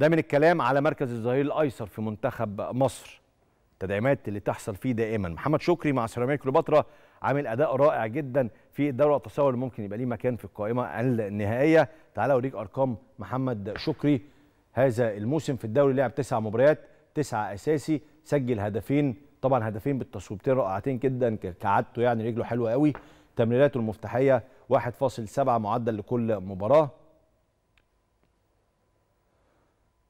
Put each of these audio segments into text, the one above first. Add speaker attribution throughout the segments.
Speaker 1: ده من الكلام على مركز الظهير الايسر في منتخب مصر التدعيمات اللي تحصل فيه دائما محمد شكري مع سيراميكا كليوباترا عامل اداء رائع جدا في الدوري اتصور ممكن يبقى ليه مكان في القائمه النهائيه تعالى اوريك ارقام محمد شكري هذا الموسم في الدوري لعب تسع مباريات تسعة اساسي سجل هدفين طبعا هدفين بالتصويبتين رائعتين جدا كعادته يعني رجله حلوه قوي تمريراته المفتاحيه 1.7 معدل لكل مباراه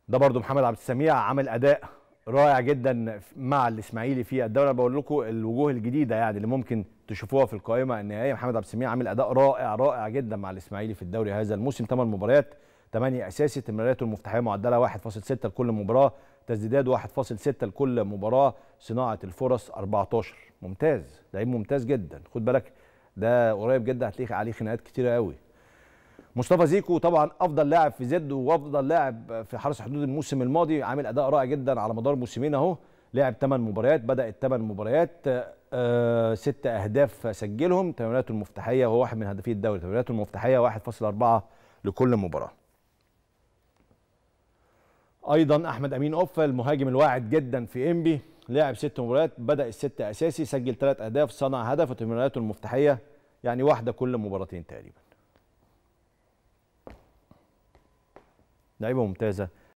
Speaker 1: ده برضو محمد عبد السميع عمل اداء رائع جدا مع الاسماعيلي في الدوري انا بقول لكم الوجوه الجديده يعني اللي ممكن تشوفوها في القائمه النهائيه محمد عبد السميع عامل اداء رائع رائع جدا مع الاسماعيلي في الدوري هذا الموسم 8 مباريات 8 اساسي تمريراته المفتاحيه معدله 1.6 لكل مباراه تسديدات 1.6 لكل مباراه صناعه الفرص 14 ممتاز لعيب ممتاز جدا خد بالك ده قريب جدا هتلاقي عليه خناقات كتيره قوي مصطفى زيكو طبعا افضل لاعب في زد وافضل لاعب في حرس حدود الموسم الماضي عامل اداء رائع جدا على مدار موسمين اهو لعب 8 مباريات بدا 8 مباريات آه، ست اهداف سجلهم تمريراته المفتاحيه وهو واحد من هدافي الدوري تمريراته المفتاحيه 1.4 لكل مباراه ايضا احمد امين اوفا المهاجم الواعد جدا في انبي لعب ست مباريات بدا الست اساسي سجل ثلاث اهداف صنع هدف وتمريراته المفتاحيه يعني واحده كل مباراتين تقريبا لعيبه ممتازه